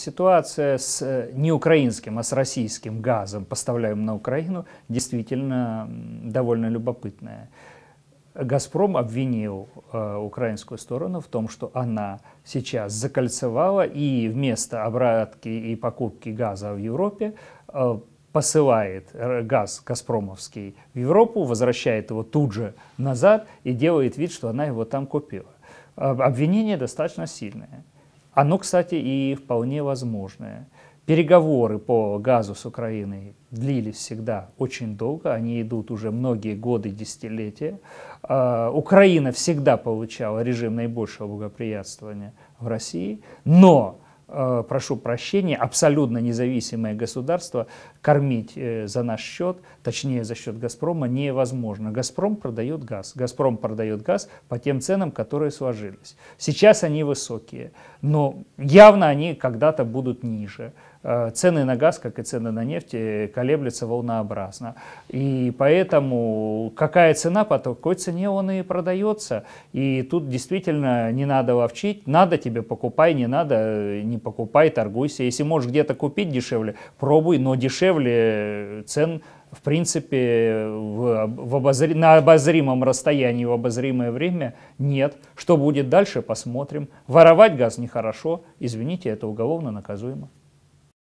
Ситуация с э, не украинским, а с российским газом, поставляемым на Украину, действительно довольно любопытная. «Газпром» обвинил э, украинскую сторону в том, что она сейчас закольцевала и вместо обратки и покупки газа в Европе э, посылает э, газ «Газпромовский» в Европу, возвращает его тут же назад и делает вид, что она его там купила. Обвинение достаточно сильное. Оно, кстати, и вполне возможное. Переговоры по газу с Украиной длились всегда очень долго, они идут уже многие годы, десятилетия. А, Украина всегда получала режим наибольшего благоприятствования в России, но Э, прошу прощения, абсолютно независимое государство кормить э, за наш счет, точнее за счет «Газпрома» невозможно. «Газпром» продает газ. «Газпром» продает газ по тем ценам, которые сложились. Сейчас они высокие, но явно они когда-то будут ниже. Э, цены на газ, как и цены на нефть, колеблются волнообразно. И поэтому какая цена, по такой цене он и продается. И тут действительно не надо ловчить. Надо тебе покупай, не надо не покупай, торгуйся. Если можешь где-то купить дешевле, пробуй, но дешевле цен в принципе, в, в обозри... на обозримом расстоянии, в обозримое время нет. Что будет дальше, посмотрим. Воровать газ нехорошо, извините, это уголовно наказуемо.